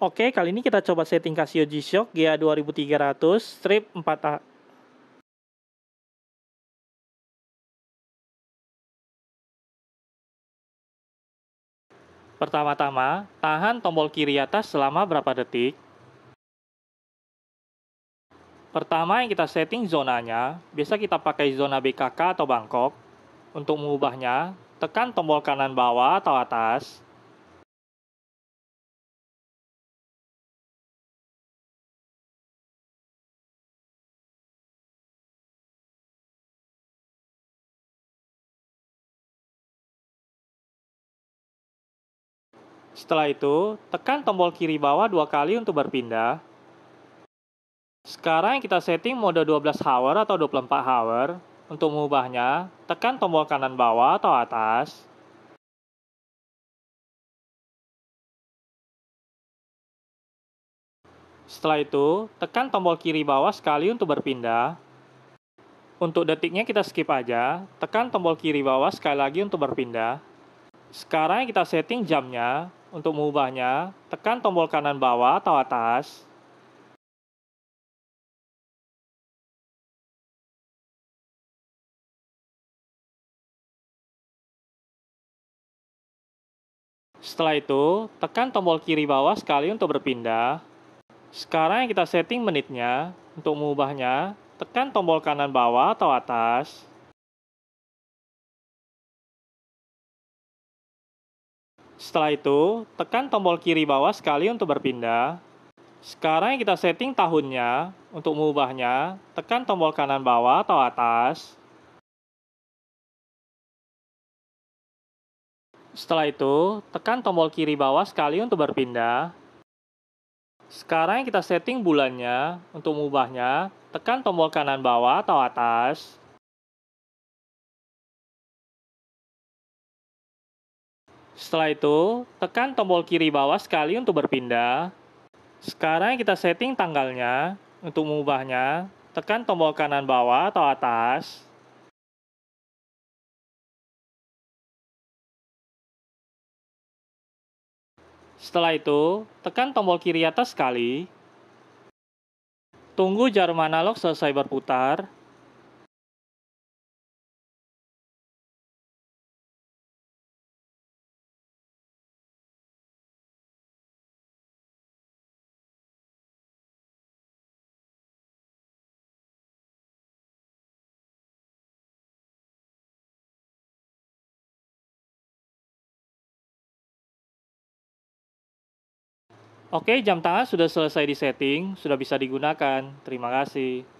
Oke, kali ini kita coba setting Casio G-Shock GA 2300 strip 4A. Pertama-tama, tahan tombol kiri atas selama berapa detik. Pertama yang kita setting zonanya, biasa kita pakai zona BKK atau Bangkok. Untuk mengubahnya, tekan tombol kanan bawah atau atas, Setelah itu, tekan tombol kiri bawah dua kali untuk berpindah. Sekarang kita setting mode 12 hour atau 24 hour. Untuk mengubahnya, tekan tombol kanan bawah atau atas. Setelah itu, tekan tombol kiri bawah sekali untuk berpindah. Untuk detiknya kita skip aja, tekan tombol kiri bawah sekali lagi untuk berpindah. Sekarang kita setting jamnya, untuk mengubahnya, tekan tombol kanan bawah atau atas. Setelah itu, tekan tombol kiri bawah sekali untuk berpindah. Sekarang yang kita setting menitnya, untuk mengubahnya, tekan tombol kanan bawah atau atas. Setelah itu, tekan tombol kiri bawah sekali untuk berpindah. Sekarang yang kita setting tahunnya, untuk mengubahnya, tekan tombol kanan bawah atau atas. Setelah itu, tekan tombol kiri bawah sekali untuk berpindah. Sekarang yang kita setting bulannya, untuk mengubahnya, tekan tombol kanan bawah atau atas. Setelah itu, tekan tombol kiri bawah sekali untuk berpindah. Sekarang kita setting tanggalnya. Untuk mengubahnya, tekan tombol kanan bawah atau atas. Setelah itu, tekan tombol kiri atas sekali. Tunggu jarum analog selesai berputar. Oke, jam tangan sudah selesai disetting, sudah bisa digunakan. Terima kasih.